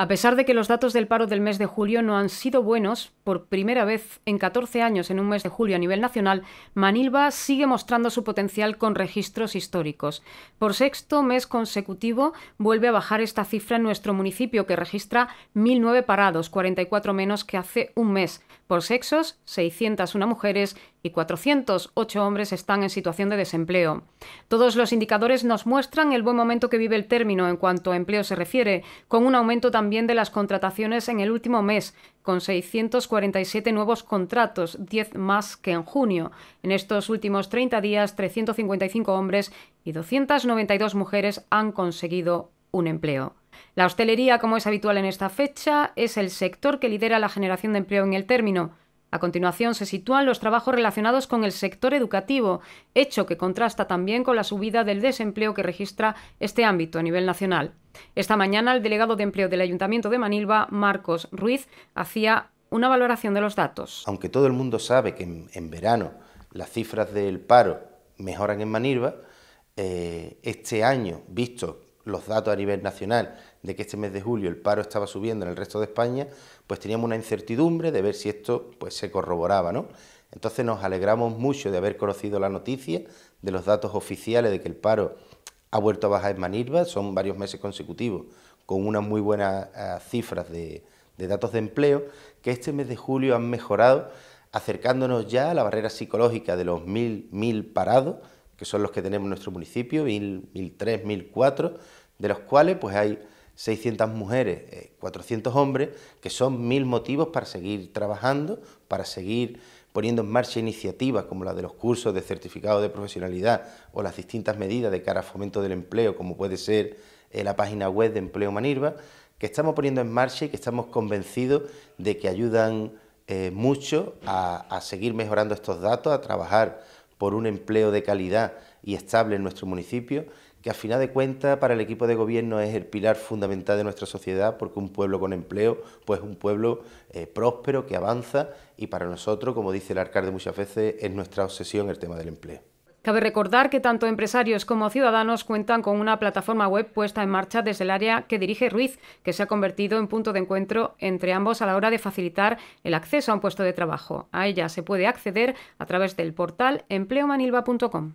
A pesar de que los datos del paro del mes de julio no han sido buenos, por primera vez en 14 años en un mes de julio a nivel nacional, Manilva sigue mostrando su potencial con registros históricos. Por sexto mes consecutivo vuelve a bajar esta cifra en nuestro municipio, que registra 1.009 parados, 44 menos que hace un mes. Por sexos, 601 mujeres y 408 hombres están en situación de desempleo. Todos los indicadores nos muestran el buen momento que vive el término en cuanto a empleo se refiere, con un aumento también de las contrataciones en el último mes, con 647 nuevos contratos, 10 más que en junio. En estos últimos 30 días, 355 hombres y 292 mujeres han conseguido un empleo. La hostelería, como es habitual en esta fecha, es el sector que lidera la generación de empleo en el término. A continuación se sitúan los trabajos relacionados con el sector educativo, hecho que contrasta también con la subida del desempleo que registra este ámbito a nivel nacional. Esta mañana el delegado de empleo del Ayuntamiento de Manilva, Marcos Ruiz, hacía una valoración de los datos. Aunque todo el mundo sabe que en, verano las cifras del paro mejoran en Manilva, eh, este año, visto los datos a nivel nacional de que este mes de julio el paro estaba subiendo en el resto de España, pues teníamos una incertidumbre de ver si esto pues, se corroboraba. ¿no? Entonces nos alegramos mucho de haber conocido la noticia de los datos oficiales de que el paro ha vuelto a bajar en Manirva, son varios meses consecutivos con unas muy buenas eh, cifras de, datos de empleo, que este mes de julio han mejorado acercándonos ya a la barrera psicológica de los mil, mil parados, que son los que tenemos en nuestro municipio, 1003, 1004, de los cuales pues hay 600 mujeres, 400 eh, hombres, que son mil motivos para seguir trabajando, para seguir poniendo en marcha iniciativas como la de los cursos de certificado de profesionalidad o las distintas medidas de cara a fomento del empleo, como puede ser eh, la página web de Empleo Manirva, que estamos poniendo en marcha y que estamos convencidos de que ayudan eh, mucho a, a seguir mejorando estos datos, a trabajar por un empleo de calidad y estable en nuestro municipio, que a final de cuentas para el equipo de gobierno es el pilar fundamental de nuestra sociedad, porque un pueblo con empleo pues es un pueblo eh, próspero, que avanza, y para nosotros, como dice el alcalde muchas veces, es nuestra obsesión el tema del empleo. Cabe recordar que tanto empresarios como ciudadanos cuentan con una plataforma web puesta en marcha desde el área que dirige Ruiz, que se ha convertido en punto de encuentro entre ambos a la hora de facilitar el acceso a un puesto de trabajo. A ella se puede acceder a través del portal empleomanilva.com.